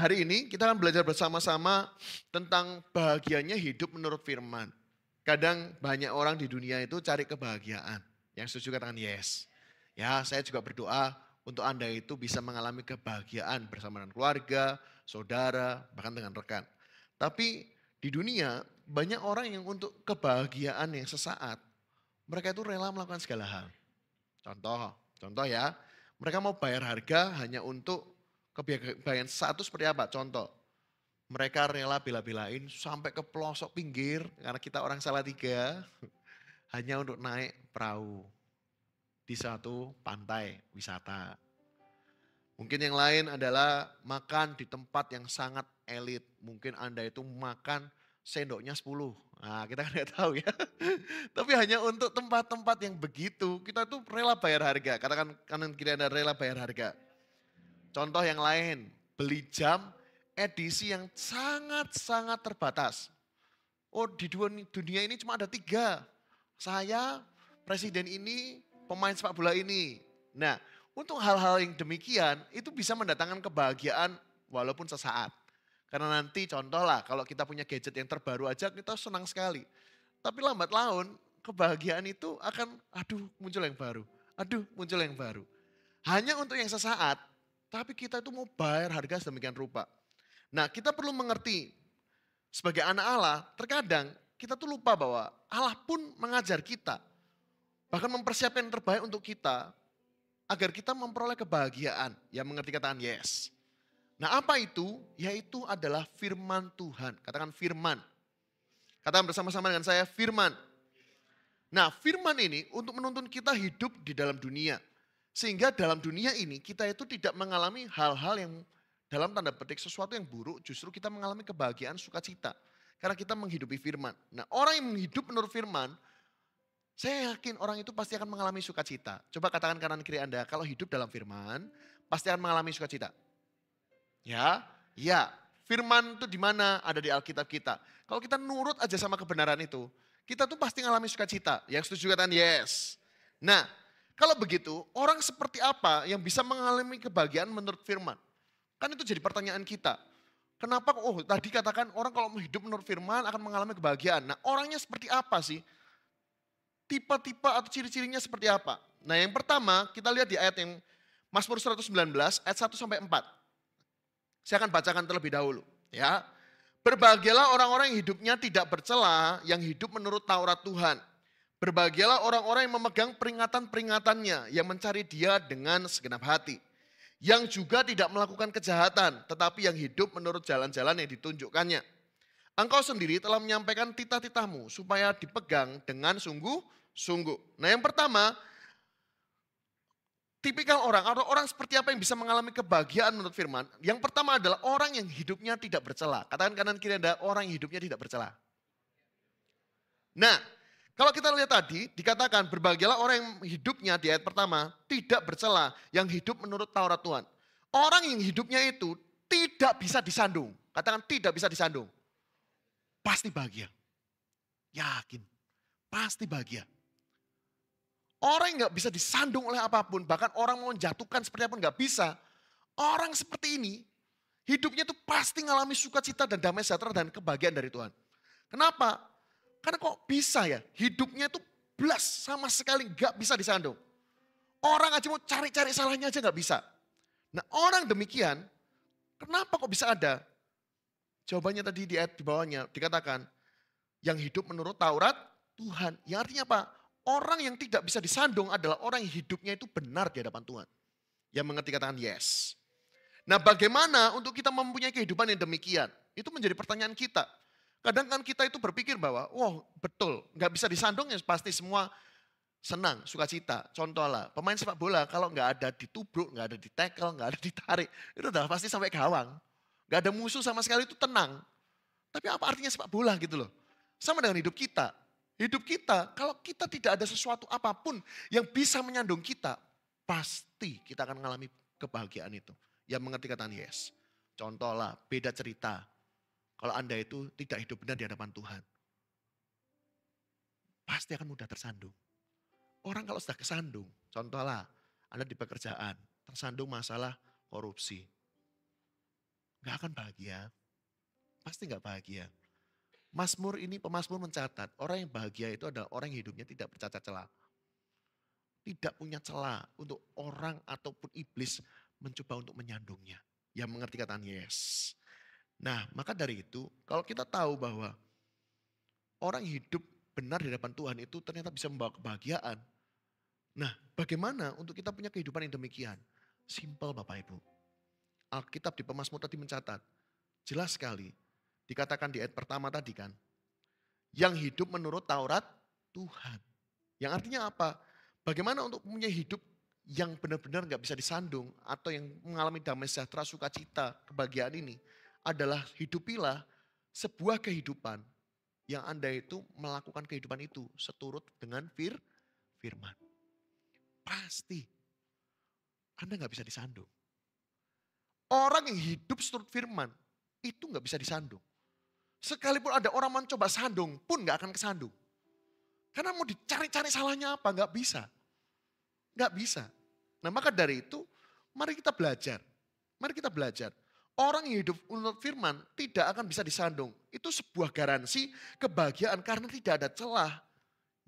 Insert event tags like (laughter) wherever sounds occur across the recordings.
hari ini kita akan belajar bersama-sama tentang bahagianya hidup menurut firman. Kadang banyak orang di dunia itu cari kebahagiaan. Yang setuju katakan yes. Ya, saya juga berdoa untuk Anda itu bisa mengalami kebahagiaan bersama dengan keluarga, saudara, bahkan dengan rekan. Tapi di dunia banyak orang yang untuk kebahagiaan yang sesaat, mereka itu rela melakukan segala hal. Contoh, contoh ya, mereka mau bayar harga hanya untuk Kebayang satu seperti apa? Contoh, mereka rela bela-belain sampai ke pelosok pinggir, karena kita orang salah tiga, (laughs) hanya untuk naik perahu di satu pantai wisata. Mungkin yang lain adalah makan di tempat yang sangat elit. Mungkin Anda itu makan sendoknya 10. Nah, kita kan nggak tahu ya. (laughs) Tapi hanya untuk tempat-tempat yang begitu, kita tuh rela bayar harga. Katakan kanan kiri Anda rela bayar harga. Contoh yang lain, beli jam edisi yang sangat-sangat terbatas. Oh di dunia ini cuma ada tiga. Saya, presiden ini, pemain sepak bola ini. Nah untuk hal-hal yang demikian itu bisa mendatangkan kebahagiaan walaupun sesaat. Karena nanti contohlah, kalau kita punya gadget yang terbaru aja kita senang sekali. Tapi lambat laun kebahagiaan itu akan aduh muncul yang baru. Aduh muncul yang baru. Hanya untuk yang sesaat tapi kita itu mau bayar harga sedemikian rupa. Nah kita perlu mengerti, sebagai anak Allah terkadang kita tuh lupa bahwa Allah pun mengajar kita. Bahkan mempersiapkan yang terbaik untuk kita agar kita memperoleh kebahagiaan. Yang mengerti kataan yes. Nah apa itu? Yaitu adalah firman Tuhan. Katakan firman. Katakan bersama-sama dengan saya firman. Nah firman ini untuk menuntun kita hidup di dalam dunia. Sehingga dalam dunia ini kita itu tidak mengalami hal-hal yang dalam tanda petik sesuatu yang buruk, justru kita mengalami kebahagiaan, sukacita. Karena kita menghidupi firman. Nah orang yang menghidup menurut firman, saya yakin orang itu pasti akan mengalami sukacita. Coba katakan kanan kiri Anda, kalau hidup dalam firman, pasti akan mengalami sukacita. Ya, ya. Firman itu di mana? Ada di Alkitab kita. Kalau kita nurut aja sama kebenaran itu, kita tuh pasti mengalami sukacita. Yang setuju katakan yes. Nah, kalau begitu, orang seperti apa yang bisa mengalami kebahagiaan menurut firman? Kan itu jadi pertanyaan kita. Kenapa, oh tadi katakan orang kalau hidup menurut firman akan mengalami kebahagiaan. Nah orangnya seperti apa sih? Tipe-tipe atau ciri-cirinya seperti apa? Nah yang pertama kita lihat di ayat yang Mazmur 119 ayat 1 sampai 4. Saya akan bacakan terlebih dahulu. ya. Berbahagialah orang-orang yang hidupnya tidak bercela, yang hidup menurut Taurat Tuhan. Berbahagialah orang-orang yang memegang peringatan-peringatannya, yang mencari dia dengan segenap hati. Yang juga tidak melakukan kejahatan, tetapi yang hidup menurut jalan-jalan yang ditunjukkannya. Engkau sendiri telah menyampaikan titah-titahmu supaya dipegang dengan sungguh-sungguh. Nah yang pertama, tipikal orang atau orang seperti apa yang bisa mengalami kebahagiaan menurut firman? Yang pertama adalah orang yang hidupnya tidak bercela. Katakan kanan kiri Anda orang yang hidupnya tidak bercela. Nah, kalau kita lihat tadi, dikatakan berbahagialah orang yang hidupnya di ayat pertama tidak bercela, yang hidup menurut Taurat Tuhan. Orang yang hidupnya itu tidak bisa disandung. Katakan tidak bisa disandung. Pasti bahagia. Yakin. Pasti bahagia. Orang yang gak bisa disandung oleh apapun, bahkan orang mau menjatuhkan seperti apapun gak bisa. Orang seperti ini, hidupnya itu pasti ngalami sukacita dan damai sejahtera dan kebahagiaan dari Tuhan. Kenapa? Karena kok bisa ya, hidupnya itu belas sama sekali nggak bisa disandung. Orang aja mau cari-cari salahnya aja nggak bisa. Nah orang demikian, kenapa kok bisa ada? Jawabannya tadi di ayat di bawahnya dikatakan, yang hidup menurut Taurat Tuhan. Yang artinya apa? Orang yang tidak bisa disandung adalah orang yang hidupnya itu benar di hadapan Tuhan. Yang mengerti katakan yes. Nah bagaimana untuk kita mempunyai kehidupan yang demikian? Itu menjadi pertanyaan kita. Kadang kan kita itu berpikir bahwa, wow betul, nggak bisa disandung ya pasti semua senang, suka cita Contoh lah, pemain sepak bola kalau nggak ada ditubruk, nggak ada ditekel nggak ada ditarik, itu adalah pasti sampai gawang. Nggak ada musuh sama sekali itu tenang. Tapi apa artinya sepak bola gitu loh. Sama dengan hidup kita. Hidup kita, kalau kita tidak ada sesuatu apapun yang bisa menyandung kita, pasti kita akan mengalami kebahagiaan itu. Yang mengerti kataan yes. Contoh lah, beda cerita. Kalau Anda itu tidak hidup benar di hadapan Tuhan. Pasti akan mudah tersandung. Orang kalau sudah kesandung, contohlah Anda di pekerjaan, tersandung masalah korupsi. Nggak akan bahagia. Pasti nggak bahagia. Masmur ini, pemasmur mencatat, orang yang bahagia itu adalah orang yang hidupnya tidak bercacat celah. Tidak punya celah untuk orang ataupun iblis mencoba untuk menyandungnya. Yang mengerti kataan yes. Nah, maka dari itu, kalau kita tahu bahwa orang hidup benar di hadapan Tuhan itu ternyata bisa membawa kebahagiaan. Nah, bagaimana untuk kita punya kehidupan yang demikian? Simpel Bapak Ibu. Alkitab di Pemasmur tadi mencatat, jelas sekali, dikatakan di ayat pertama tadi kan, yang hidup menurut Taurat Tuhan. Yang artinya apa? Bagaimana untuk punya hidup yang benar-benar nggak bisa disandung atau yang mengalami damai sejahtera, sukacita, kebahagiaan ini adalah hidupilah sebuah kehidupan yang Anda itu melakukan kehidupan itu seturut dengan fir firman. Pasti Anda nggak bisa disandung. Orang yang hidup seturut firman itu nggak bisa disandung. Sekalipun ada orang mencoba sandung pun nggak akan kesandung. Karena mau dicari-cari salahnya apa nggak bisa. Nggak bisa. Nah maka dari itu mari kita belajar. Mari kita belajar Orang yang hidup menurut firman tidak akan bisa disandung. Itu sebuah garansi kebahagiaan karena tidak ada celah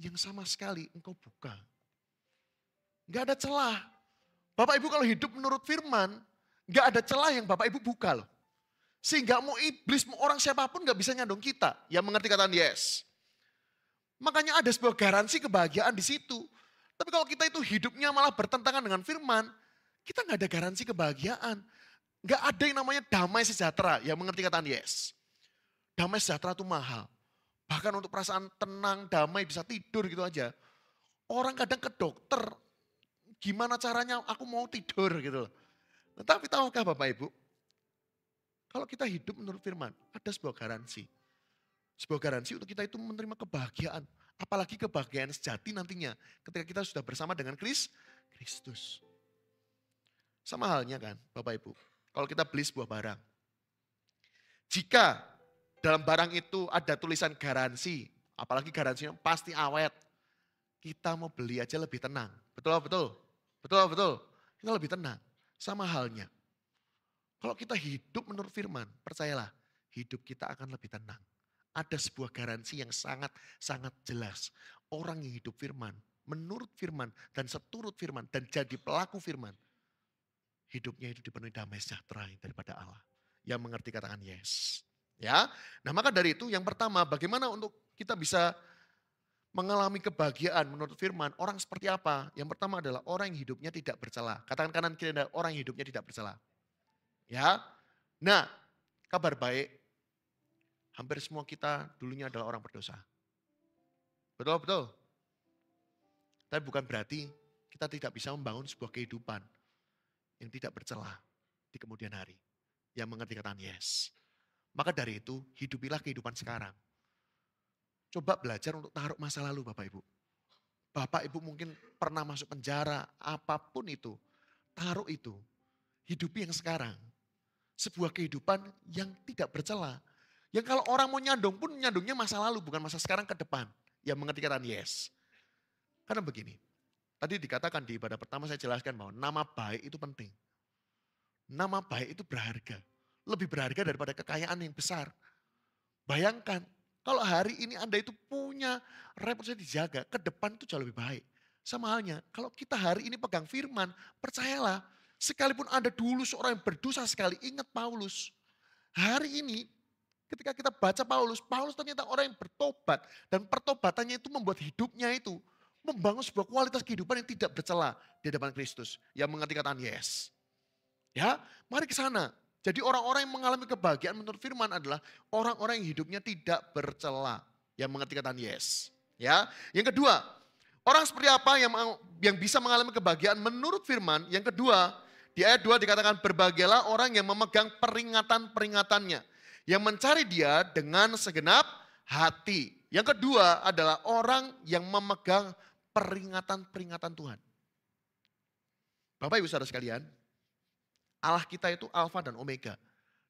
yang sama sekali engkau buka. Enggak ada celah. Bapak Ibu kalau hidup menurut firman, enggak ada celah yang Bapak Ibu buka loh. Sehingga mau iblis, mau orang siapapun enggak bisa nyandung kita. Yang mengerti kataan yes. Makanya ada sebuah garansi kebahagiaan di situ. Tapi kalau kita itu hidupnya malah bertentangan dengan firman, kita nggak ada garansi kebahagiaan. Nggak ada yang namanya damai sejahtera. Yang mengerti kataan yes. Damai sejahtera itu mahal. Bahkan untuk perasaan tenang, damai, bisa tidur gitu aja. Orang kadang ke dokter, gimana caranya aku mau tidur gitu loh. Nah, tapi tahukah Bapak Ibu, kalau kita hidup menurut firman, ada sebuah garansi. Sebuah garansi untuk kita itu menerima kebahagiaan. Apalagi kebahagiaan sejati nantinya ketika kita sudah bersama dengan Kristus. Sama halnya kan Bapak Ibu. Kalau kita beli sebuah barang. Jika dalam barang itu ada tulisan garansi, apalagi garansinya pasti awet, kita mau beli aja lebih tenang. Betul, betul. Betul, betul. Kita lebih tenang. Sama halnya. Kalau kita hidup menurut firman, percayalah, hidup kita akan lebih tenang. Ada sebuah garansi yang sangat-sangat jelas. Orang yang hidup firman, menurut firman, dan seturut firman, dan jadi pelaku firman, hidupnya itu dipenuhi damai sejahtera daripada Allah. Yang mengerti katakan yes. Ya. Nah, maka dari itu yang pertama bagaimana untuk kita bisa mengalami kebahagiaan menurut firman, orang seperti apa? Yang pertama adalah orang yang hidupnya tidak bercela. Katakan kanan kiri tidak orang yang hidupnya tidak bercela. Ya. Nah, kabar baik hampir semua kita dulunya adalah orang berdosa. Betul betul. Tapi bukan berarti kita tidak bisa membangun sebuah kehidupan yang tidak bercelah di kemudian hari. Yang mengerti kataan yes. Maka dari itu hidupilah kehidupan sekarang. Coba belajar untuk taruh masa lalu Bapak Ibu. Bapak Ibu mungkin pernah masuk penjara, apapun itu. Taruh itu, hidupi yang sekarang. Sebuah kehidupan yang tidak bercela. Yang kalau orang mau nyandung pun nyandungnya masa lalu, bukan masa sekarang ke depan. Yang mengerti kataan yes. Karena begini, Tadi dikatakan di ibadah pertama saya jelaskan bahwa nama baik itu penting. Nama baik itu berharga. Lebih berharga daripada kekayaan yang besar. Bayangkan, kalau hari ini Anda itu punya reputasi dijaga, ke depan itu jauh lebih baik. Sama halnya, kalau kita hari ini pegang firman, percayalah, sekalipun Anda dulu seorang yang berdosa sekali, ingat Paulus. Hari ini ketika kita baca Paulus, Paulus ternyata orang yang bertobat dan pertobatannya itu membuat hidupnya itu membangun sebuah kualitas kehidupan yang tidak bercela di hadapan Kristus. Yang mengerti kataan yes. Ya, mari ke sana. Jadi orang-orang yang mengalami kebahagiaan menurut firman adalah orang-orang yang hidupnya tidak bercela, yang mengerti kataan yes. Ya. Yang kedua, orang seperti apa yang yang bisa mengalami kebahagiaan menurut firman? Yang kedua, di ayat 2 dikatakan berbahagialah orang yang memegang peringatan-peringatannya, yang mencari dia dengan segenap hati. Yang kedua adalah orang yang memegang peringatan-peringatan Tuhan. Bapak Ibu Saudara sekalian, Allah kita itu alfa dan omega.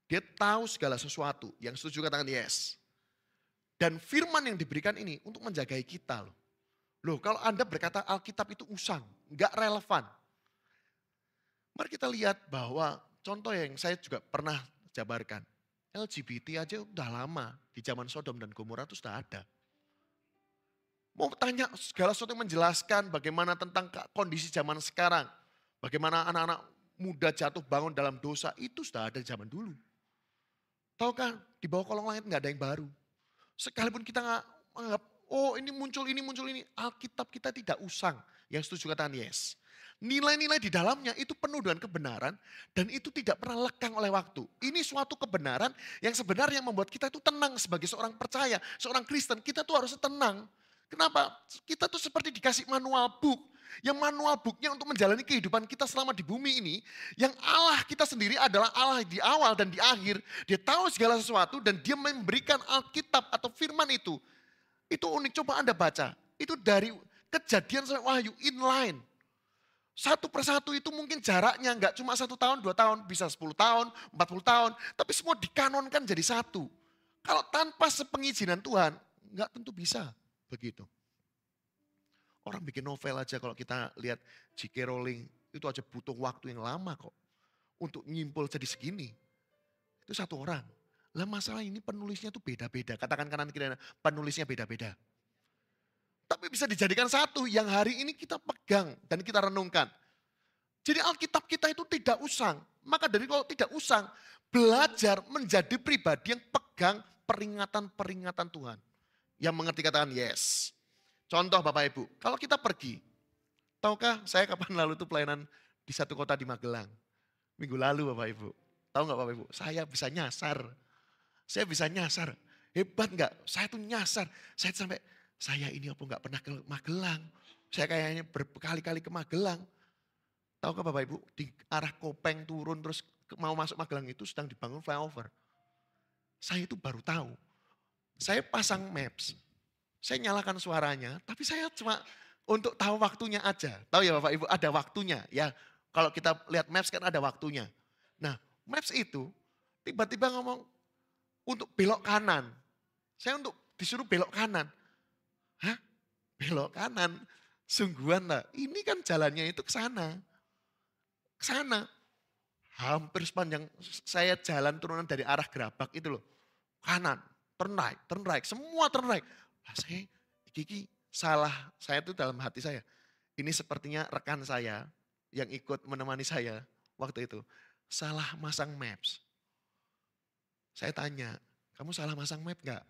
Dia tahu segala sesuatu. Yang setuju katakan yes. Dan firman yang diberikan ini untuk menjaga kita loh. Loh kalau Anda berkata Alkitab itu usang, nggak relevan. Mari kita lihat bahwa contoh yang saya juga pernah jabarkan. LGBT aja udah lama di zaman Sodom dan Gomora itu sudah ada. Mau tanya segala sesuatu yang menjelaskan bagaimana tentang kondisi zaman sekarang. Bagaimana anak-anak muda jatuh bangun dalam dosa. Itu sudah ada zaman dulu. Tahu kan, di bawah kolong langit nggak ada yang baru. Sekalipun kita nggak menganggap, oh ini muncul, ini muncul, ini. Alkitab kita tidak usang. Yang setuju katakan yes. Nilai-nilai di dalamnya itu penuh dengan kebenaran dan itu tidak pernah lekang oleh waktu. Ini suatu kebenaran yang sebenarnya membuat kita itu tenang sebagai seorang percaya, seorang Kristen. Kita tuh harus tenang. Kenapa? Kita tuh seperti dikasih manual book. Yang manual booknya untuk menjalani kehidupan kita selama di bumi ini. Yang Allah kita sendiri adalah Allah di awal dan di akhir. Dia tahu segala sesuatu dan dia memberikan Alkitab atau firman itu. Itu unik, coba Anda baca. Itu dari kejadian sampai wahyu inline. Satu persatu itu mungkin jaraknya enggak cuma satu tahun, dua tahun, bisa sepuluh tahun, empat puluh tahun. Tapi semua dikanonkan jadi satu. Kalau tanpa sepengizinan Tuhan, enggak tentu bisa. Begitu. Orang bikin novel aja kalau kita lihat J.K. Rowling itu aja butuh waktu yang lama kok untuk nyimpul jadi segini. Itu satu orang. Lah masalah ini penulisnya tuh beda-beda. Katakan kanan kiri penulisnya beda-beda. Tapi bisa dijadikan satu yang hari ini kita pegang dan kita renungkan. Jadi Alkitab kita itu tidak usang. Maka dari kalau tidak usang, belajar menjadi pribadi yang pegang peringatan-peringatan Tuhan. Yang mengerti katakan yes. Contoh Bapak Ibu, kalau kita pergi, tahukah saya kapan lalu itu pelayanan di satu kota di Magelang? Minggu lalu Bapak Ibu. Tahu nggak Bapak Ibu, saya bisa nyasar. Saya bisa nyasar. Hebat nggak? Saya tuh nyasar. Saya sampai, saya ini apa nggak pernah ke Magelang. Saya kayaknya berkali-kali ke Magelang. tahu Tahukah Bapak Ibu, di arah Kopeng turun terus mau masuk Magelang itu sedang dibangun flyover. Saya itu baru tahu saya pasang maps. Saya nyalakan suaranya, tapi saya cuma untuk tahu waktunya aja. Tahu ya Bapak Ibu, ada waktunya ya. Kalau kita lihat maps kan ada waktunya. Nah, maps itu tiba-tiba ngomong untuk belok kanan. Saya untuk disuruh belok kanan. Hah? Belok kanan. Sungguhan lah. Ini kan jalannya itu ke sana. Ke sana hampir sepanjang saya jalan turunan dari arah gerabak itu loh. Kanan, turn right, turn right, semua turn right. saya, Kiki salah, saya itu dalam hati saya. Ini sepertinya rekan saya yang ikut menemani saya waktu itu. Salah masang maps. Saya tanya, kamu salah masang map nggak?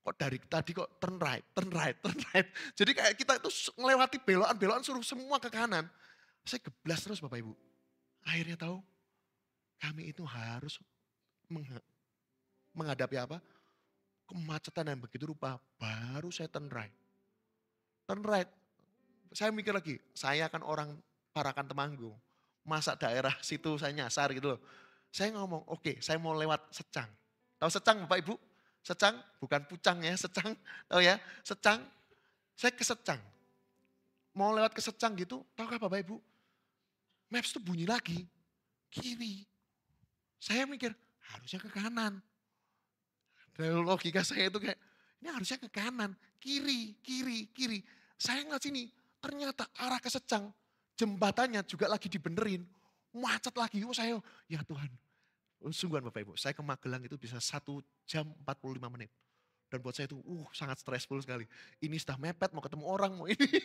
Kok dari tadi kok turn right, turn right, turn right. Jadi kayak kita itu melewati belokan-belokan suruh semua ke kanan. Saya geblas terus Bapak Ibu. Akhirnya tahu kami itu harus menghadapi apa? kemacetan yang begitu rupa, baru saya turn right. Turn right, saya mikir lagi, saya kan orang parakan temanggung, masa daerah situ saya nyasar gitu loh. Saya ngomong, oke okay, saya mau lewat secang. Tahu secang Bapak Ibu? Secang, bukan pucang ya, secang. Tahu ya, secang. Saya ke secang. Mau lewat ke secang gitu, Tahu gak Bapak Ibu? Maps itu bunyi lagi, kiri. Saya mikir, harusnya ke kanan dari logika saya itu kayak, ini harusnya ke kanan, kiri, kiri, kiri. Saya ngeliat sini, ternyata arah ke Secang, jembatannya juga lagi dibenerin, macet lagi. Oh saya, ya Tuhan, oh, sungguhan Bapak Ibu, saya ke Magelang itu bisa 1 jam 45 menit. Dan buat saya itu uh, sangat stressful sekali. Ini sudah mepet, mau ketemu orang, mau ini. (laughs)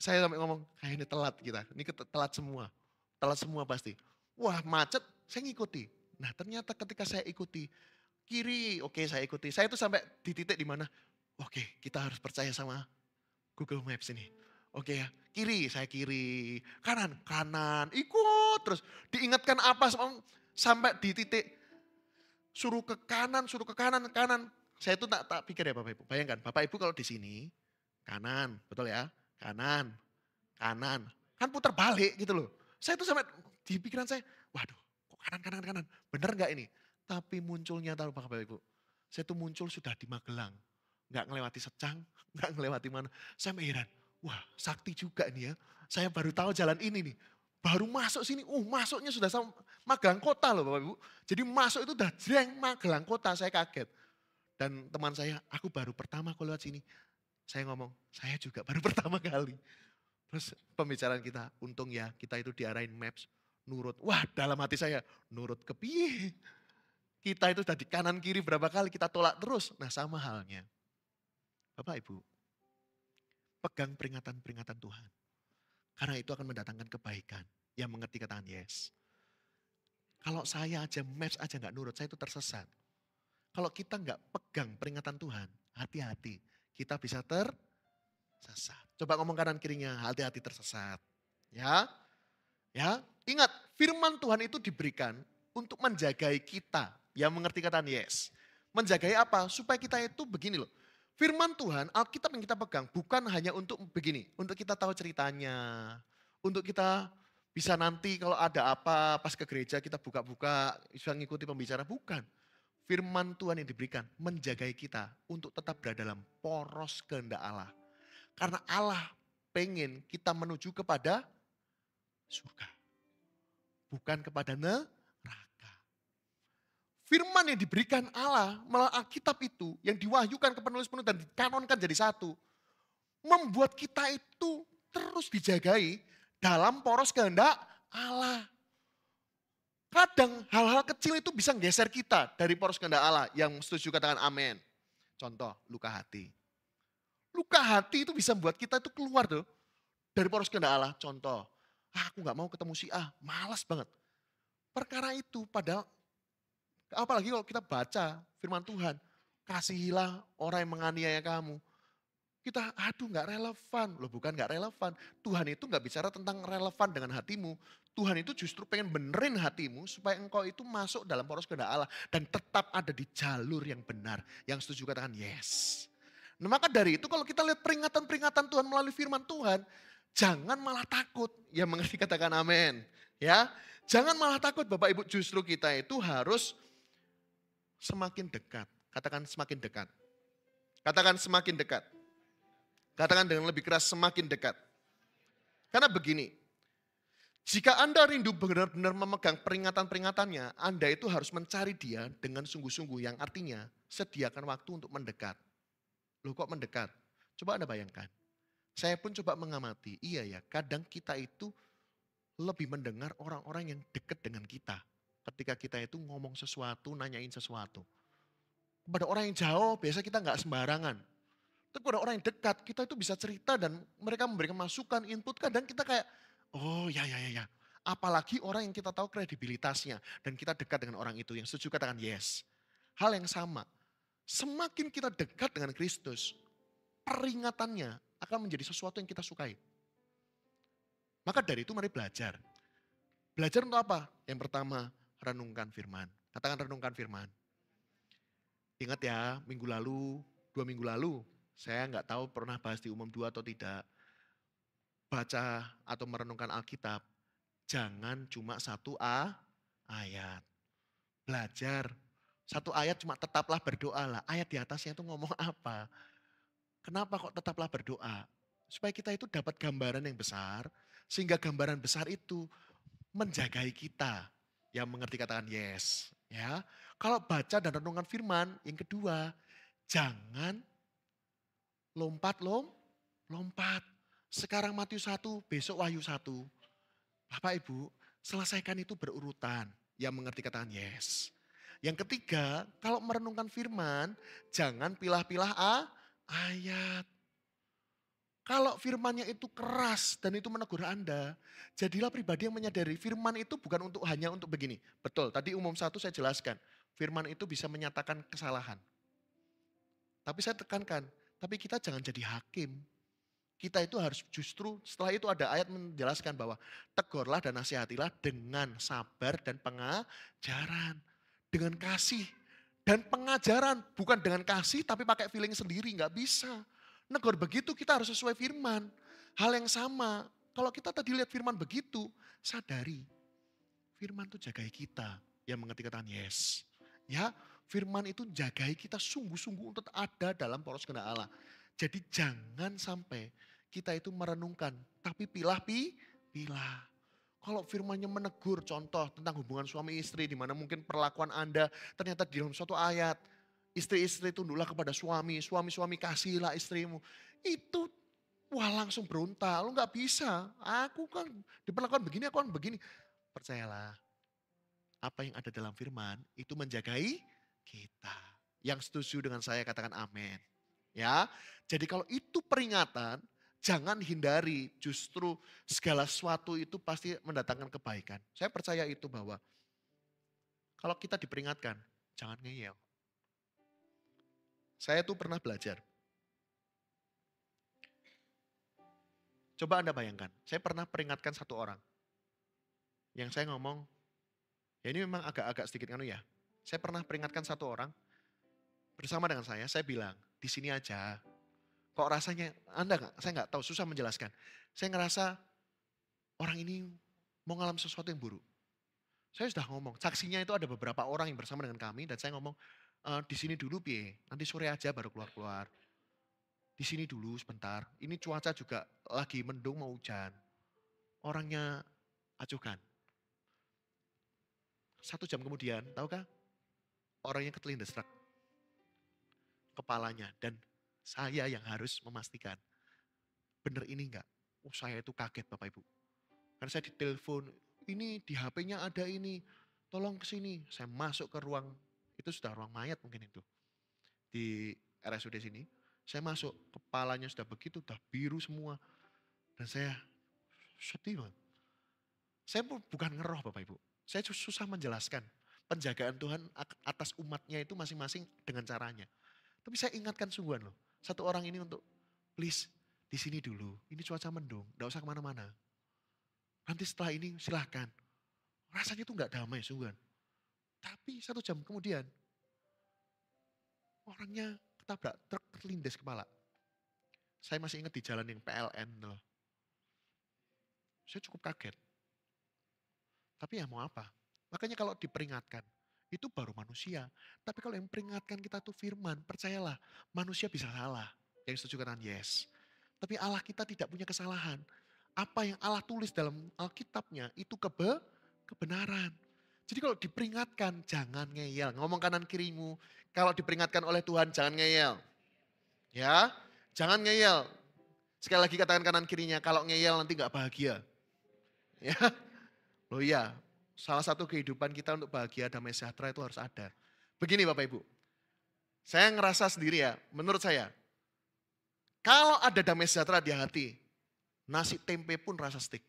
saya sampai ngomong, kayak ini telat kita, ini telat semua. Telat semua pasti. Wah macet, saya ngikuti. Nah ternyata ketika saya ikuti, kiri, oke saya ikuti. Saya tuh sampai di titik di mana, oke kita harus percaya sama Google Maps ini. Oke ya, kiri saya kiri, kanan kanan, ikut terus diingatkan apa sampai di titik suruh ke kanan, suruh ke kanan, kanan. Saya itu tak tak pikir ya Bapak Ibu. Bayangkan Bapak Ibu kalau di sini kanan, betul ya? Kanan. Kanan. Kan putar balik gitu loh. Saya itu sampai di pikiran saya, waduh, kok kanan kanan kanan. Bener gak ini? Tapi munculnya tahu Bapak Ibu. Saya itu muncul sudah di Magelang. Nggak ngelewati secang, (laughs) nggak ngelewati mana. Saya heran, wah sakti juga nih ya. Saya baru tahu jalan ini nih. Baru masuk sini, uh masuknya sudah sama Magelang Kota loh Bapak Ibu. Jadi masuk itu udah jreng Magelang Kota, saya kaget. Dan teman saya, aku baru pertama kalau lewat sini. Saya ngomong, saya juga baru (laughs) pertama kali. Terus pembicaraan kita, untung ya kita itu diarahin maps nurut. Wah dalam hati saya, nurut ke piye? Kita itu sudah di kanan kiri berapa kali kita tolak terus. Nah sama halnya. Bapak Ibu, pegang peringatan-peringatan Tuhan. Karena itu akan mendatangkan kebaikan. Yang mengerti kataan yes. Kalau saya aja match aja nggak nurut, saya itu tersesat. Kalau kita nggak pegang peringatan Tuhan, hati-hati. Kita bisa tersesat. Coba ngomong kanan kirinya, hati-hati tersesat. Ya, ya. Ingat, firman Tuhan itu diberikan untuk menjagai kita yang mengerti kataan yes. Menjagai apa? Supaya kita itu begini loh. Firman Tuhan, Alkitab yang kita pegang bukan hanya untuk begini. Untuk kita tahu ceritanya. Untuk kita bisa nanti kalau ada apa pas ke gereja kita buka-buka bisa ngikuti pembicara bukan firman Tuhan yang diberikan menjagai kita untuk tetap berada dalam poros kehendak Allah karena Allah pengen kita menuju kepada surga bukan kepada neraka firman yang diberikan Allah melalui Alkitab itu yang diwahyukan ke penulis penulis dan dikanonkan jadi satu membuat kita itu terus dijagai dalam poros kehendak Allah. Kadang hal-hal kecil itu bisa geser kita dari poros kehendak Allah yang setuju katakan amin. Contoh luka hati. Luka hati itu bisa membuat kita itu keluar tuh dari poros kehendak Allah. Contoh, ah, aku nggak mau ketemu si A, malas banget. Perkara itu padahal Apalagi kalau kita baca firman Tuhan, kasihilah orang yang menganiaya kamu. Kita aduh gak relevan. Loh bukan gak relevan. Tuhan itu gak bicara tentang relevan dengan hatimu. Tuhan itu justru pengen benerin hatimu supaya engkau itu masuk dalam poros kehendak Allah. Dan tetap ada di jalur yang benar. Yang setuju katakan yes. Nah maka dari itu kalau kita lihat peringatan-peringatan Tuhan melalui firman Tuhan. Jangan malah takut. Ya mengerti katakan amin. Ya, Jangan malah takut Bapak Ibu justru kita itu harus semakin dekat. Katakan semakin dekat. Katakan semakin dekat. Katakan dengan lebih keras semakin dekat. Karena begini, jika Anda rindu benar-benar memegang peringatan-peringatannya, Anda itu harus mencari dia dengan sungguh-sungguh yang artinya sediakan waktu untuk mendekat. Loh kok mendekat? Coba Anda bayangkan. Saya pun coba mengamati, iya ya kadang kita itu lebih mendengar orang-orang yang dekat dengan kita ketika kita itu ngomong sesuatu, nanyain sesuatu. Kepada orang yang jauh, biasa kita nggak sembarangan. Tapi kepada orang yang dekat, kita itu bisa cerita dan mereka memberikan masukan, input. Kadang kita kayak, oh ya, ya, ya, ya. Apalagi orang yang kita tahu kredibilitasnya dan kita dekat dengan orang itu. Yang setuju katakan yes. Hal yang sama, semakin kita dekat dengan Kristus, peringatannya akan menjadi sesuatu yang kita sukai. Maka dari itu mari belajar. Belajar untuk apa? Yang pertama, renungkan firman. Katakan renungkan firman. Ingat ya, minggu lalu, dua minggu lalu, saya nggak tahu pernah bahas di umum dua atau tidak. Baca atau merenungkan Alkitab, jangan cuma satu A ayat. Belajar. Satu ayat cuma tetaplah berdoalah. Ayat di atasnya itu ngomong apa? Kenapa kok tetaplah berdoa? Supaya kita itu dapat gambaran yang besar, sehingga gambaran besar itu menjagai kita yang mengerti katakan yes. Ya, kalau baca dan renungan firman, yang kedua, jangan lompat lom, lompat. Sekarang Matius 1, besok Wahyu 1. Bapak Ibu, selesaikan itu berurutan. Yang mengerti katakan yes. Yang ketiga, kalau merenungkan firman, jangan pilah-pilah A, ah, ayat. Kalau firmannya itu keras dan itu menegur Anda, jadilah pribadi yang menyadari firman itu bukan untuk hanya untuk begini. Betul, tadi umum satu saya jelaskan, firman itu bisa menyatakan kesalahan. Tapi saya tekankan, tapi kita jangan jadi hakim. Kita itu harus justru setelah itu ada ayat menjelaskan bahwa tegurlah dan nasihatilah dengan sabar dan pengajaran. Dengan kasih dan pengajaran, bukan dengan kasih tapi pakai feeling sendiri, nggak bisa negor begitu kita harus sesuai firman. Hal yang sama. Kalau kita tadi lihat firman begitu, sadari. Firman itu jagai kita. Yang mengerti kataan yes. Ya, firman itu jagai kita sungguh-sungguh untuk ada dalam poros kena Allah. Jadi jangan sampai kita itu merenungkan, tapi pilah pi, pilah. Kalau firmannya menegur contoh tentang hubungan suami istri di mana mungkin perlakuan Anda ternyata di dalam suatu ayat Istri-istri tundulah kepada suami, suami-suami kasihlah istrimu. Itu wah langsung berontak, lu nggak bisa. Aku kan diperlakukan begini, aku kan begini. Percayalah, apa yang ada dalam firman itu menjagai kita. Yang setuju dengan saya katakan amin. Ya, jadi kalau itu peringatan, jangan hindari. Justru segala sesuatu itu pasti mendatangkan kebaikan. Saya percaya itu bahwa kalau kita diperingatkan, jangan ngeyel. Saya tuh pernah belajar. Coba Anda bayangkan, saya pernah peringatkan satu orang. Yang saya ngomong, ya ini memang agak-agak sedikit kan ya. Saya pernah peringatkan satu orang, bersama dengan saya, saya bilang, di sini aja. Kok rasanya, Anda nggak, saya nggak tahu, susah menjelaskan. Saya ngerasa orang ini mau ngalami sesuatu yang buruk. Saya sudah ngomong, saksinya itu ada beberapa orang yang bersama dengan kami, dan saya ngomong, uh, di sini dulu pie nanti sore aja baru keluar-keluar. Di sini dulu sebentar, ini cuaca juga lagi mendung mau hujan. Orangnya acukan. Satu jam kemudian, tahukah? Orangnya ketelindas truk. Kepalanya, dan saya yang harus memastikan. benar ini enggak? Oh, saya itu kaget Bapak Ibu. Karena saya ditelepon, ini di HP-nya ada ini, tolong ke sini. Saya masuk ke ruang itu sudah ruang mayat mungkin itu. Di RSUD sini, saya masuk, kepalanya sudah begitu, sudah biru semua. Dan saya sedih banget. Saya bukan ngeroh Bapak Ibu. Saya susah menjelaskan. Penjagaan Tuhan atas umatnya itu masing-masing dengan caranya. Tapi saya ingatkan sungguhan loh. Satu orang ini untuk please di sini dulu. Ini cuaca mendung, gak usah kemana-mana. Nanti setelah ini silahkan. Rasanya itu nggak damai sungguhan. Tapi satu jam kemudian, orangnya ketabrak truk terlindas kepala. Saya masih ingat di jalan yang PLN loh. Saya cukup kaget. Tapi ya mau apa? Makanya kalau diperingatkan, itu baru manusia. Tapi kalau yang peringatkan kita tuh firman, percayalah manusia bisa salah. Yang setuju kan yes. Tapi Allah kita tidak punya kesalahan. Apa yang Allah tulis dalam Alkitabnya itu kebe kebenaran. Jadi kalau diperingatkan jangan ngeyel. Ngomong kanan kirimu, kalau diperingatkan oleh Tuhan jangan ngeyel. Ya, jangan ngeyel. Sekali lagi katakan kanan kirinya, kalau ngeyel nanti nggak bahagia. Ya, loh ya, salah satu kehidupan kita untuk bahagia damai sejahtera itu harus ada. Begini Bapak Ibu, saya ngerasa sendiri ya, menurut saya, kalau ada damai sejahtera di hati, nasi tempe pun rasa stick,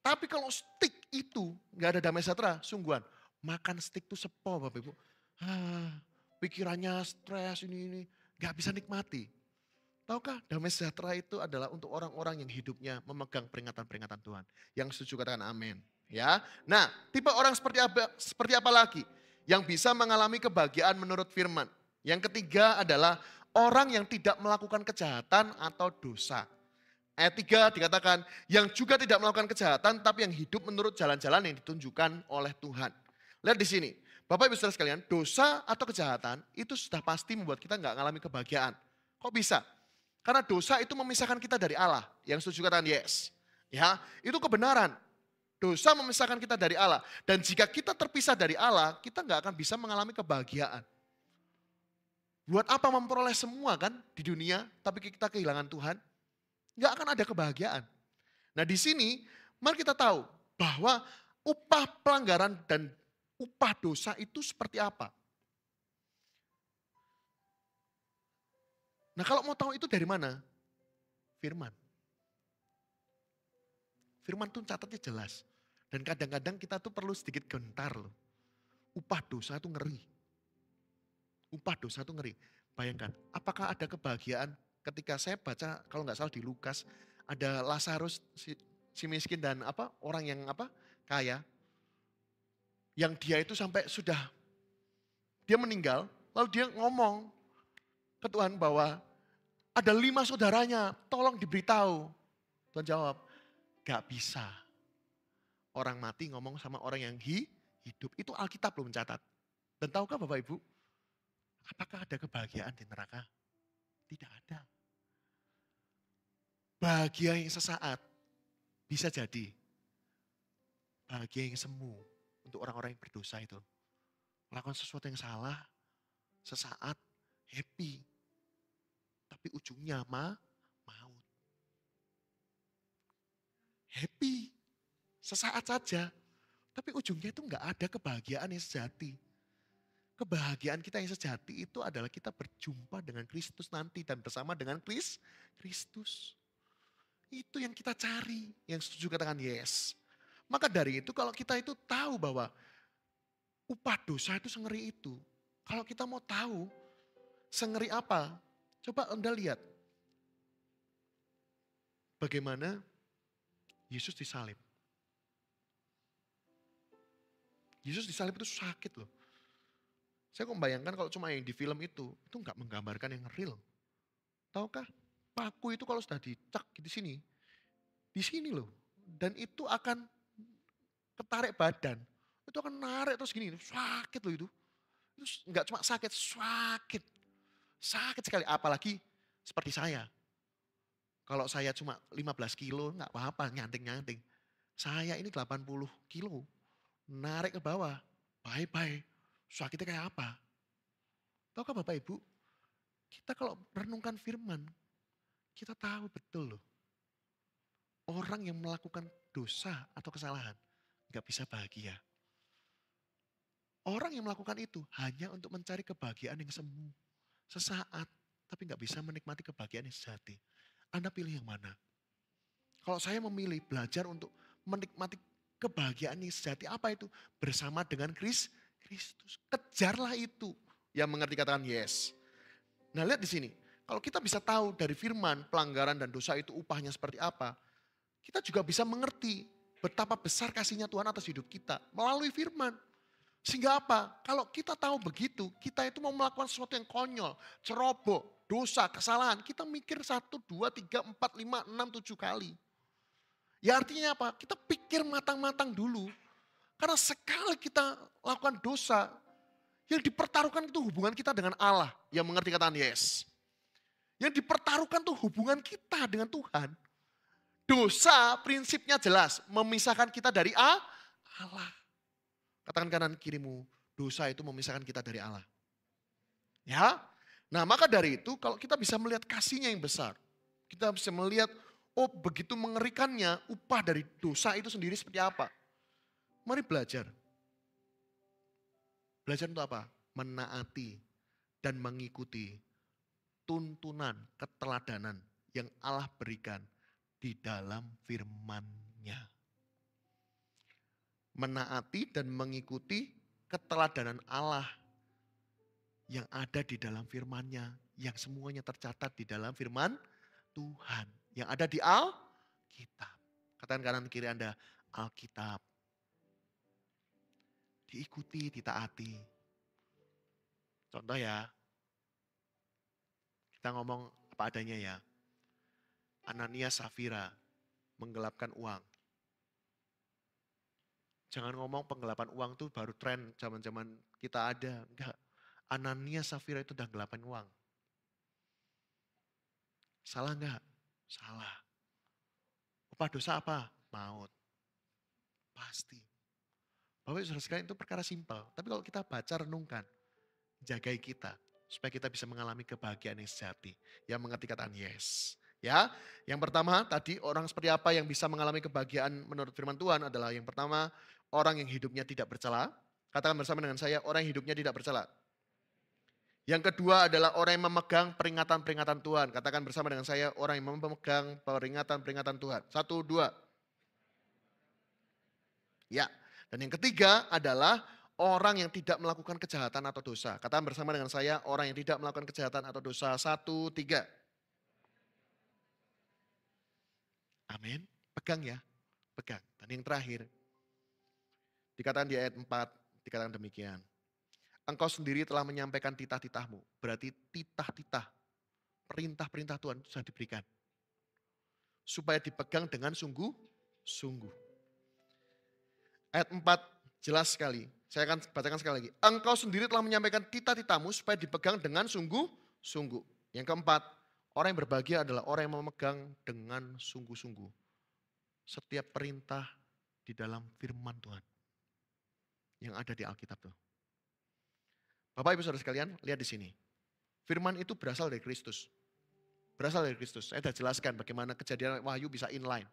Tapi kalau stick itu nggak ada damai sejahtera, sungguhan. Makan steak tuh sepo Bapak Ibu. Ah, pikirannya stres ini ini, nggak bisa nikmati. Tahukah damai sejahtera itu adalah untuk orang-orang yang hidupnya memegang peringatan-peringatan Tuhan. Yang setuju katakan amin. Ya, nah tipe orang seperti apa, seperti apa lagi yang bisa mengalami kebahagiaan menurut Firman? Yang ketiga adalah orang yang tidak melakukan kejahatan atau dosa. Ayat 3 dikatakan, yang juga tidak melakukan kejahatan tapi yang hidup menurut jalan-jalan yang ditunjukkan oleh Tuhan. Lihat di sini, Bapak Ibu Saudara sekalian, dosa atau kejahatan itu sudah pasti membuat kita nggak mengalami kebahagiaan. Kok bisa? Karena dosa itu memisahkan kita dari Allah. Yang setuju katakan yes. Ya, itu kebenaran. Dosa memisahkan kita dari Allah. Dan jika kita terpisah dari Allah, kita nggak akan bisa mengalami kebahagiaan. Buat apa memperoleh semua kan di dunia, tapi kita kehilangan Tuhan? nggak akan ada kebahagiaan. Nah di sini mari kita tahu bahwa upah pelanggaran dan upah dosa itu seperti apa. Nah kalau mau tahu itu dari mana? Firman. Firman tuh catatnya jelas. Dan kadang-kadang kita tuh perlu sedikit gentar loh. Upah dosa itu ngeri. Upah dosa itu ngeri. Bayangkan, apakah ada kebahagiaan ketika saya baca kalau nggak salah di Lukas ada Lazarus si, si miskin dan apa orang yang apa kaya yang dia itu sampai sudah dia meninggal lalu dia ngomong ke Tuhan bahwa ada lima saudaranya tolong diberitahu Tuhan jawab gak bisa orang mati ngomong sama orang yang hi, hidup itu Alkitab belum mencatat dan tahukah Bapak Ibu apakah ada kebahagiaan di neraka tidak ada Bahagia yang sesaat bisa jadi bahagia yang semu untuk orang-orang yang berdosa itu. Melakukan sesuatu yang salah, sesaat happy. Tapi ujungnya ma, maut. Happy, sesaat saja. Tapi ujungnya itu nggak ada kebahagiaan yang sejati. Kebahagiaan kita yang sejati itu adalah kita berjumpa dengan Kristus nanti dan bersama dengan Kristus. Itu yang kita cari, yang setuju katakan yes. Maka dari itu kalau kita itu tahu bahwa upah dosa itu sengeri itu. Kalau kita mau tahu sengeri apa, coba Anda lihat. Bagaimana Yesus disalib. Yesus disalib itu sakit loh. Saya kok membayangkan kalau cuma yang di film itu, itu nggak menggambarkan yang real. Tahukah? paku itu kalau sudah dicek di sini, di sini loh. Dan itu akan ketarik badan. Itu akan narik terus gini, sakit loh itu. Itu nggak cuma sakit, sakit. Sakit sekali, apalagi seperti saya. Kalau saya cuma 15 kilo, nggak apa-apa, nyanting-nyanting. Saya ini 80 kilo, narik ke bawah, bye-bye. Sakitnya kayak apa? Tahu kan Bapak Ibu, kita kalau renungkan firman, kita tahu betul loh. Orang yang melakukan dosa atau kesalahan nggak bisa bahagia. Orang yang melakukan itu hanya untuk mencari kebahagiaan yang semu, sesaat, tapi nggak bisa menikmati kebahagiaan yang sejati. Anda pilih yang mana? Kalau saya memilih belajar untuk menikmati kebahagiaan yang sejati, apa itu? Bersama dengan Kristus. Kristus. Kejarlah itu. Yang mengerti katakan yes. Nah lihat di sini, kalau kita bisa tahu dari firman pelanggaran dan dosa itu upahnya seperti apa, kita juga bisa mengerti betapa besar kasihnya Tuhan atas hidup kita melalui firman. Sehingga apa? Kalau kita tahu begitu, kita itu mau melakukan sesuatu yang konyol, ceroboh, dosa, kesalahan. Kita mikir satu, dua, tiga, empat, lima, enam, tujuh kali. Ya artinya apa? Kita pikir matang-matang dulu. Karena sekali kita lakukan dosa, yang dipertaruhkan itu hubungan kita dengan Allah. Yang mengerti kataan yes. Yang dipertaruhkan tuh hubungan kita dengan Tuhan. Dosa prinsipnya jelas, memisahkan kita dari A, Allah. Katakan kanan kirimu, dosa itu memisahkan kita dari Allah. Ya, Nah maka dari itu kalau kita bisa melihat kasihnya yang besar. Kita bisa melihat oh begitu mengerikannya upah dari dosa itu sendiri seperti apa. Mari belajar. Belajar untuk apa? Menaati dan mengikuti tuntunan, keteladanan yang Allah berikan di dalam firman-Nya. Menaati dan mengikuti keteladanan Allah yang ada di dalam firman-Nya, yang semuanya tercatat di dalam firman Tuhan, yang ada di Alkitab. Katakan kanan kiri Anda, Alkitab. Diikuti, ditaati. Contoh ya, kita ngomong apa adanya ya. Anania Safira menggelapkan uang. Jangan ngomong penggelapan uang tuh baru tren zaman-zaman kita ada. Enggak. Anania Safira itu udah gelapan uang. Salah enggak? Salah. Upah dosa apa? Maut. Pasti. Bapak ibu sekalian itu perkara simpel. Tapi kalau kita baca renungkan, jagai kita supaya kita bisa mengalami kebahagiaan yang sejati yang mengerti kataan yes. Ya, yang pertama tadi orang seperti apa yang bisa mengalami kebahagiaan menurut firman Tuhan adalah yang pertama orang yang hidupnya tidak bercela. Katakan bersama dengan saya orang yang hidupnya tidak bercela. Yang kedua adalah orang yang memegang peringatan-peringatan Tuhan. Katakan bersama dengan saya orang yang memegang peringatan-peringatan Tuhan. Satu, dua. Ya, dan yang ketiga adalah orang yang tidak melakukan kejahatan atau dosa. Katakan bersama dengan saya, orang yang tidak melakukan kejahatan atau dosa. Satu, tiga. Amin. Pegang ya, pegang. Dan yang terakhir, dikatakan di ayat 4, dikatakan demikian. Engkau sendiri telah menyampaikan titah-titahmu. Berarti titah-titah, perintah-perintah Tuhan sudah diberikan. Supaya dipegang dengan sungguh-sungguh. Ayat 4 jelas sekali saya akan bacakan sekali lagi. Engkau sendiri telah menyampaikan tita-titamu supaya dipegang dengan sungguh-sungguh. Yang keempat, orang yang berbahagia adalah orang yang memegang dengan sungguh-sungguh. Setiap perintah di dalam firman Tuhan. Yang ada di Alkitab tuh. Bapak Ibu Saudara sekalian, lihat di sini. Firman itu berasal dari Kristus. Berasal dari Kristus. Saya sudah jelaskan bagaimana kejadian Wahyu bisa inline.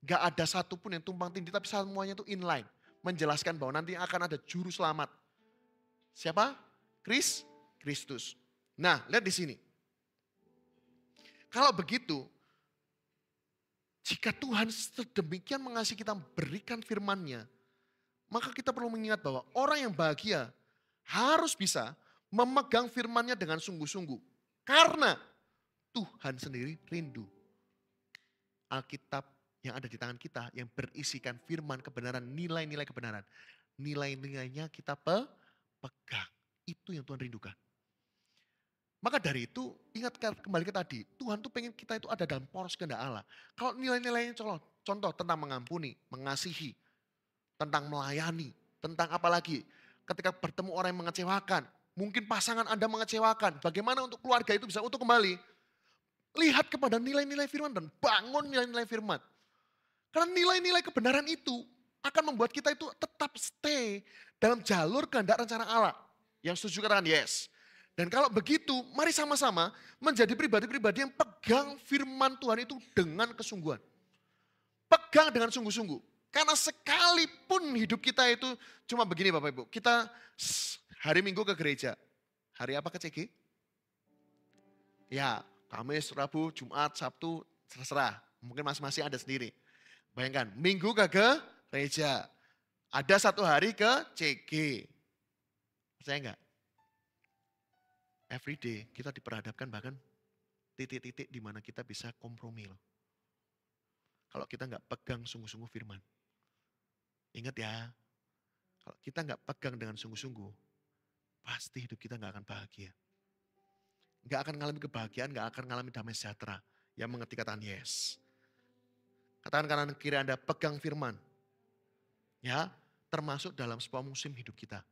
Gak ada satupun yang tumpang tindih, tapi semuanya itu inline menjelaskan bahwa nanti akan ada juru selamat. Siapa? Kris Kristus. Nah, lihat di sini. Kalau begitu, jika Tuhan sedemikian mengasihi kita berikan firman-Nya, maka kita perlu mengingat bahwa orang yang bahagia harus bisa memegang firman-Nya dengan sungguh-sungguh. Karena Tuhan sendiri rindu. Alkitab yang ada di tangan kita yang berisikan firman kebenaran, nilai-nilai kebenaran. Nilai-nilainya kita pe pegang. Itu yang Tuhan rindukan. Maka dari itu, ingatkan kembali ke tadi, Tuhan tuh pengen kita itu ada dalam poros kehendak Allah. Kalau nilai-nilainya contoh, contoh tentang mengampuni, mengasihi, tentang melayani, tentang apa lagi? Ketika bertemu orang yang mengecewakan, mungkin pasangan Anda mengecewakan, bagaimana untuk keluarga itu bisa utuh kembali? Lihat kepada nilai-nilai firman dan bangun nilai-nilai firman. Karena nilai-nilai kebenaran itu akan membuat kita itu tetap stay dalam jalur kehendak rencana Allah. Yang setuju katakan yes. Dan kalau begitu, mari sama-sama menjadi pribadi-pribadi yang pegang firman Tuhan itu dengan kesungguhan. Pegang dengan sungguh-sungguh. Karena sekalipun hidup kita itu cuma begini Bapak Ibu. Kita hari Minggu ke gereja. Hari apa ke CG? Ya, Kamis, Rabu, Jumat, Sabtu, terserah. Mungkin masing-masing ada sendiri. Bayangkan, minggu ke gereja. Ada satu hari ke CG. Saya enggak? Every day kita diperhadapkan bahkan titik-titik di mana kita bisa kompromi loh. Kalau kita nggak pegang sungguh-sungguh firman. Ingat ya, kalau kita nggak pegang dengan sungguh-sungguh, pasti hidup kita nggak akan bahagia. Nggak akan ngalami kebahagiaan, nggak akan ngalami damai sejahtera yang mengerti Tuhan Yes. Katakan kanan kiri Anda, pegang firman. Ya, termasuk dalam sebuah musim hidup kita.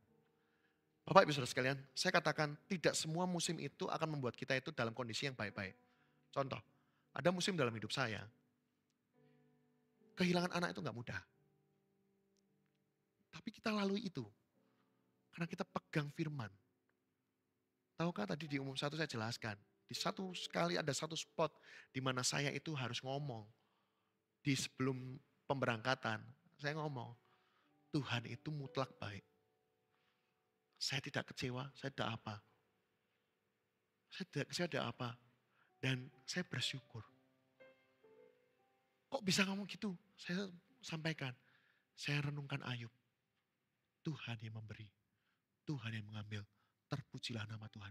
Bapak Ibu Saudara sekalian, saya katakan tidak semua musim itu akan membuat kita itu dalam kondisi yang baik-baik. Contoh, ada musim dalam hidup saya, kehilangan anak itu nggak mudah. Tapi kita lalui itu. Karena kita pegang firman. Tahukah tadi di umum satu saya jelaskan, di satu sekali ada satu spot di mana saya itu harus ngomong di sebelum pemberangkatan, saya ngomong, Tuhan itu mutlak baik. Saya tidak kecewa, saya tidak apa. Saya tidak, kecewa, tidak apa. Dan saya bersyukur. Kok bisa ngomong gitu? Saya sampaikan, saya renungkan Ayub. Tuhan yang memberi, Tuhan yang mengambil. Terpujilah nama Tuhan.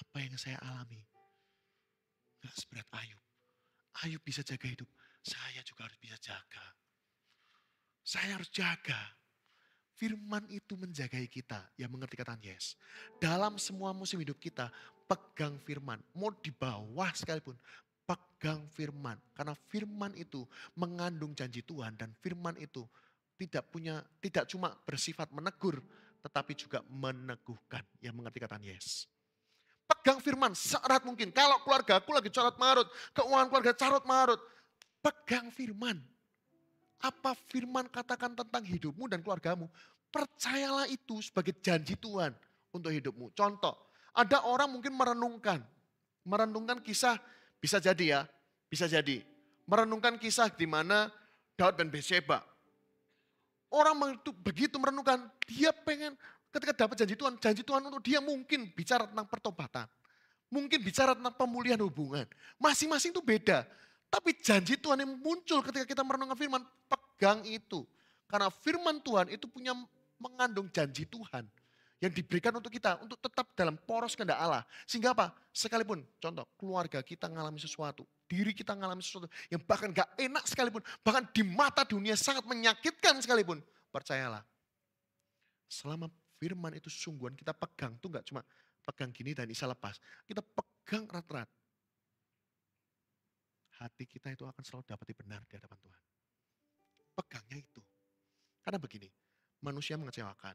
Apa yang saya alami, gak seberat Ayub. Ayub bisa jaga hidup. Saya juga harus bisa jaga. Saya harus jaga. Firman itu menjagai kita ya mengerti kata Yes. Dalam semua musim hidup kita, pegang firman. Mau di bawah sekalipun, pegang firman. Karena firman itu mengandung janji Tuhan dan firman itu tidak punya tidak cuma bersifat menegur, tetapi juga meneguhkan ya mengerti kata Yes pegang firman seerat mungkin. Kalau keluarga aku lagi carut marut, keuangan keluarga carut marut, Pegang firman. Apa firman katakan tentang hidupmu dan keluargamu. Percayalah itu sebagai janji Tuhan untuk hidupmu. Contoh, ada orang mungkin merenungkan. Merenungkan kisah, bisa jadi ya, bisa jadi. Merenungkan kisah di mana Daud dan Beceba Orang itu begitu merenungkan, dia pengen ketika dapat janji Tuhan, janji Tuhan untuk dia mungkin bicara tentang pertobatan. Mungkin bicara tentang pemulihan hubungan. Masing-masing itu beda. Tapi janji Tuhan yang muncul ketika kita merenungkan firman, pegang itu. Karena firman Tuhan itu punya mengandung janji Tuhan yang diberikan untuk kita untuk tetap dalam poros kehendak Allah. Sehingga apa? Sekalipun, contoh, keluarga kita mengalami sesuatu, diri kita mengalami sesuatu yang bahkan gak enak sekalipun, bahkan di mata dunia sangat menyakitkan sekalipun, percayalah. Selama firman itu sungguhan kita pegang tuh gak cuma pegang gini dan bisa lepas. Kita pegang rat-rat hati kita itu akan selalu dapat benar di hadapan Tuhan. Pegangnya itu. Karena begini, manusia mengecewakan.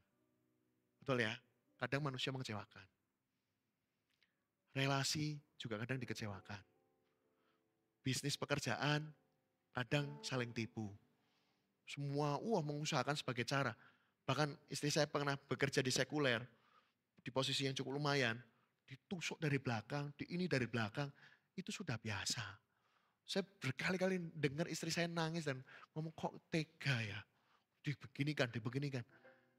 Betul ya? Kadang manusia mengecewakan. Relasi juga kadang dikecewakan. Bisnis pekerjaan kadang saling tipu. Semua uh, mengusahakan sebagai cara. Bahkan istri saya pernah bekerja di sekuler, di posisi yang cukup lumayan, ditusuk dari belakang, di ini dari belakang, itu sudah biasa. Saya berkali-kali dengar istri saya nangis dan ngomong kok tega ya. Dibeginikan, dibeginikan.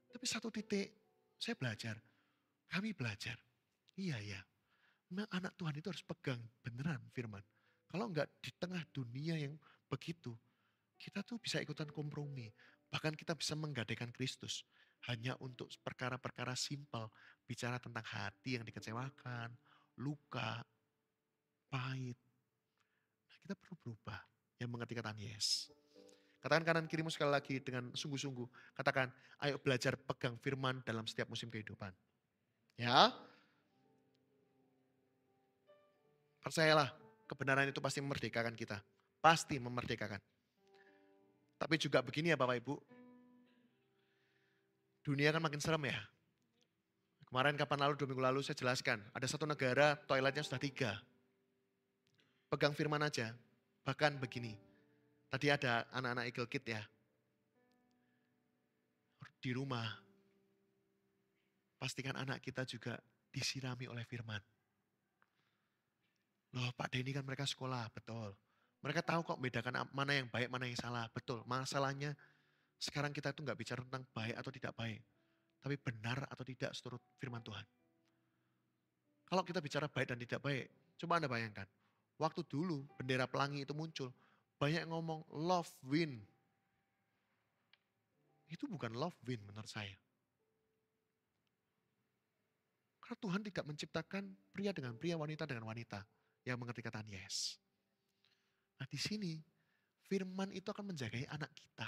Tapi satu titik saya belajar. Kami belajar. Iya ya. Memang anak Tuhan itu harus pegang beneran firman. Kalau enggak di tengah dunia yang begitu. Kita tuh bisa ikutan kompromi. Bahkan kita bisa menggadaikan Kristus. Hanya untuk perkara-perkara simpel. Bicara tentang hati yang dikecewakan. Luka. Pahit kita perlu berubah yang mengerti kata yes. Katakan kanan kirimu sekali lagi dengan sungguh-sungguh. Katakan, ayo belajar pegang firman dalam setiap musim kehidupan. Ya. Percayalah, kebenaran itu pasti memerdekakan kita. Pasti memerdekakan. Tapi juga begini ya Bapak Ibu. Dunia kan makin serem ya. Kemarin kapan lalu, dua minggu lalu saya jelaskan. Ada satu negara toiletnya sudah tiga pegang firman aja. Bahkan begini, tadi ada anak-anak Eagle Kid ya. Di rumah, pastikan anak kita juga disirami oleh firman. Loh Pak Denny kan mereka sekolah, betul. Mereka tahu kok bedakan mana yang baik, mana yang salah. Betul, masalahnya sekarang kita itu nggak bicara tentang baik atau tidak baik. Tapi benar atau tidak seturut firman Tuhan. Kalau kita bicara baik dan tidak baik, coba Anda bayangkan. Waktu dulu bendera pelangi itu muncul, banyak yang ngomong love win. Itu bukan love win menurut saya. Karena Tuhan tidak menciptakan pria dengan pria, wanita dengan wanita yang mengerti kata yes. Nah di sini firman itu akan menjaga anak kita.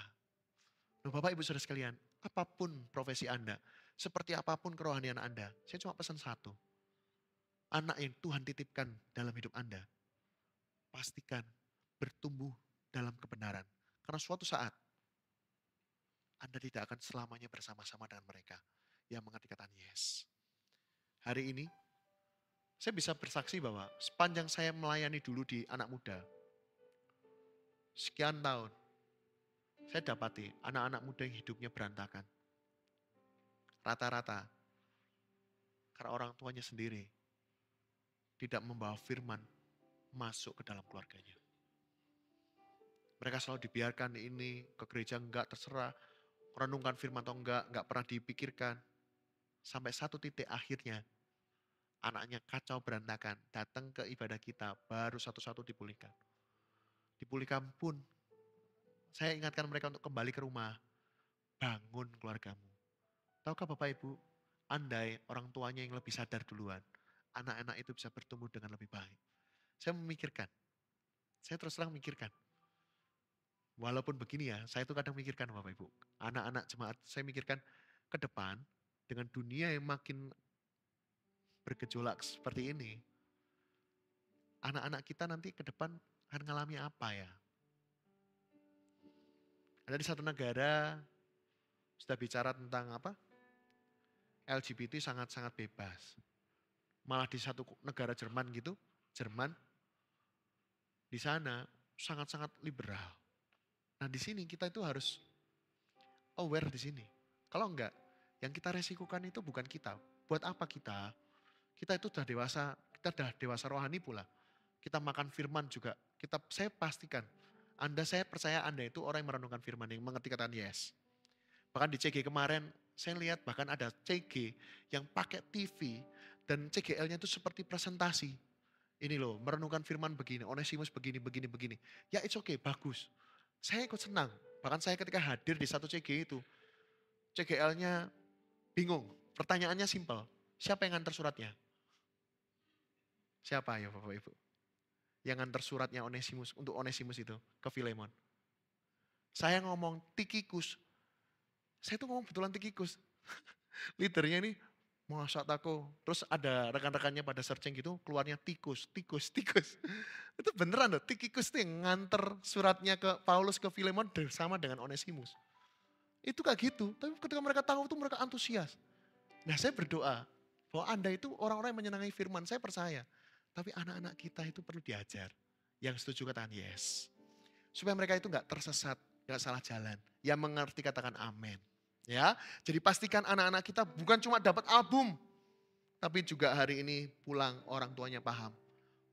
Nah, Bapak Ibu Saudara sekalian, apapun profesi Anda, seperti apapun kerohanian Anda, saya cuma pesan satu. Anak yang Tuhan titipkan dalam hidup Anda pastikan bertumbuh dalam kebenaran. Karena suatu saat Anda tidak akan selamanya bersama-sama dengan mereka yang mengatakan yes. Hari ini saya bisa bersaksi bahwa sepanjang saya melayani dulu di anak muda, sekian tahun, saya dapati anak-anak muda yang hidupnya berantakan. Rata-rata, karena orang tuanya sendiri tidak membawa firman masuk ke dalam keluarganya. Mereka selalu dibiarkan ini, ke gereja enggak, terserah. Renungkan firman atau enggak, enggak pernah dipikirkan. Sampai satu titik akhirnya, anaknya kacau berantakan, datang ke ibadah kita, baru satu-satu dipulihkan. Dipulihkan pun, saya ingatkan mereka untuk kembali ke rumah, bangun keluargamu. Tahukah Bapak Ibu, andai orang tuanya yang lebih sadar duluan, anak-anak itu bisa bertumbuh dengan lebih baik. Saya memikirkan. Saya terus terang memikirkan. Walaupun begini ya, saya itu kadang memikirkan Bapak Ibu. Anak-anak jemaat, saya memikirkan ke depan dengan dunia yang makin bergejolak seperti ini, anak-anak kita nanti ke depan akan mengalami apa ya? Ada di satu negara sudah bicara tentang apa? LGBT sangat-sangat bebas. Malah di satu negara Jerman gitu, Jerman di sana sangat-sangat liberal. Nah di sini kita itu harus aware di sini. Kalau enggak, yang kita resikukan itu bukan kita. Buat apa kita? Kita itu sudah dewasa, kita sudah dewasa rohani pula. Kita makan firman juga. Kita saya pastikan Anda saya percaya Anda itu orang yang merenungkan firman yang mengerti kataan yes. Bahkan di CG kemarin saya lihat bahkan ada CG yang pakai TV dan CGL-nya itu seperti presentasi ini loh, merenungkan firman begini, Onesimus begini, begini, begini. Ya it's okay, bagus. Saya ikut senang. Bahkan saya ketika hadir di satu CG itu, CGL-nya bingung. Pertanyaannya simpel, siapa yang nganter suratnya? Siapa ya Bapak Ibu? Yang nganter suratnya Onesimus, untuk Onesimus itu ke Filemon. Saya ngomong tikikus. Saya tuh ngomong betulan tikikus. Liternya (laughs) ini Masa aku, terus ada rekan-rekannya pada searching gitu, keluarnya tikus, tikus, tikus. (laughs) Itu beneran loh, tikus itu yang nganter suratnya ke Paulus ke Filemon bersama dengan Onesimus. Itu kayak gitu, tapi ketika mereka tahu itu mereka antusias. Nah saya berdoa, bahwa Anda itu orang-orang yang menyenangi firman, saya percaya. Tapi anak-anak kita itu perlu diajar. Yang setuju katakan yes. Supaya mereka itu nggak tersesat, nggak salah jalan. Yang mengerti katakan amin. Ya, jadi pastikan anak-anak kita bukan cuma dapat album, tapi juga hari ini pulang orang tuanya paham.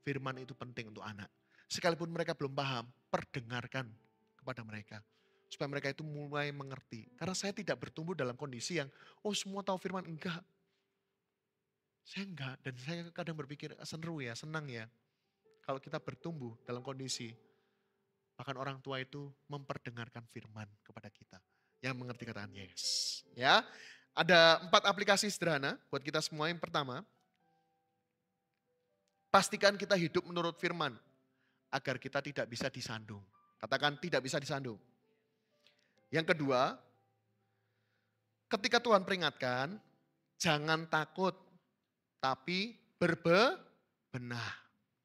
Firman itu penting untuk anak. Sekalipun mereka belum paham, perdengarkan kepada mereka. Supaya mereka itu mulai mengerti. Karena saya tidak bertumbuh dalam kondisi yang, oh semua tahu firman, enggak. Saya enggak, dan saya kadang berpikir, seneru ya, senang ya. Kalau kita bertumbuh dalam kondisi, bahkan orang tua itu memperdengarkan firman kepada kita yang mengerti katakan yes. Ya, ada empat aplikasi sederhana buat kita semua. Yang pertama, pastikan kita hidup menurut firman agar kita tidak bisa disandung. Katakan tidak bisa disandung. Yang kedua, ketika Tuhan peringatkan, jangan takut, tapi berbenah.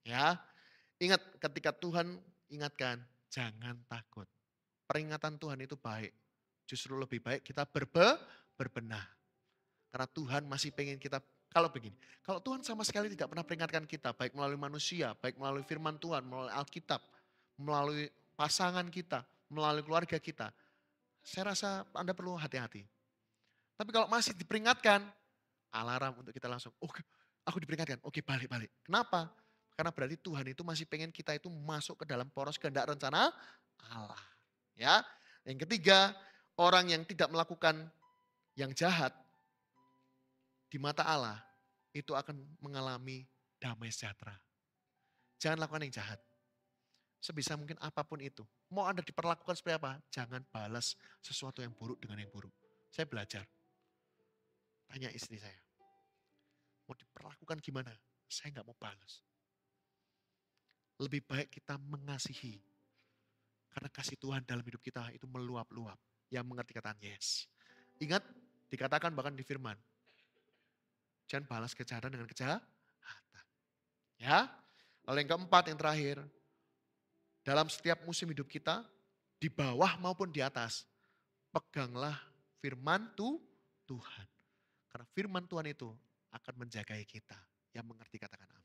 Ya, ingat ketika Tuhan ingatkan, jangan takut. Peringatan Tuhan itu baik, Justru lebih baik kita berbe, berbenah. Karena Tuhan masih pengen kita, kalau begini, kalau Tuhan sama sekali tidak pernah peringatkan kita, baik melalui manusia, baik melalui firman Tuhan, melalui Alkitab, melalui pasangan kita, melalui keluarga kita, saya rasa Anda perlu hati-hati. Tapi kalau masih diperingatkan, alarm untuk kita langsung, oh, aku diperingatkan, oke balik-balik. Kenapa? Karena berarti Tuhan itu masih pengen kita itu masuk ke dalam poros kehendak rencana Allah. Ya, yang ketiga, orang yang tidak melakukan yang jahat di mata Allah itu akan mengalami damai sejahtera. Jangan lakukan yang jahat. Sebisa mungkin apapun itu. Mau Anda diperlakukan seperti apa? Jangan balas sesuatu yang buruk dengan yang buruk. Saya belajar. Tanya istri saya. Mau diperlakukan gimana? Saya nggak mau balas. Lebih baik kita mengasihi. Karena kasih Tuhan dalam hidup kita itu meluap-luap yang mengerti kataan yes. Ingat, dikatakan bahkan di firman. Jangan balas kejahatan dengan kejahatan. Ya. Lalu yang keempat, yang terakhir. Dalam setiap musim hidup kita, di bawah maupun di atas, peganglah firman tu, Tuhan. Karena firman Tuhan itu akan menjagai kita yang mengerti katakan amin.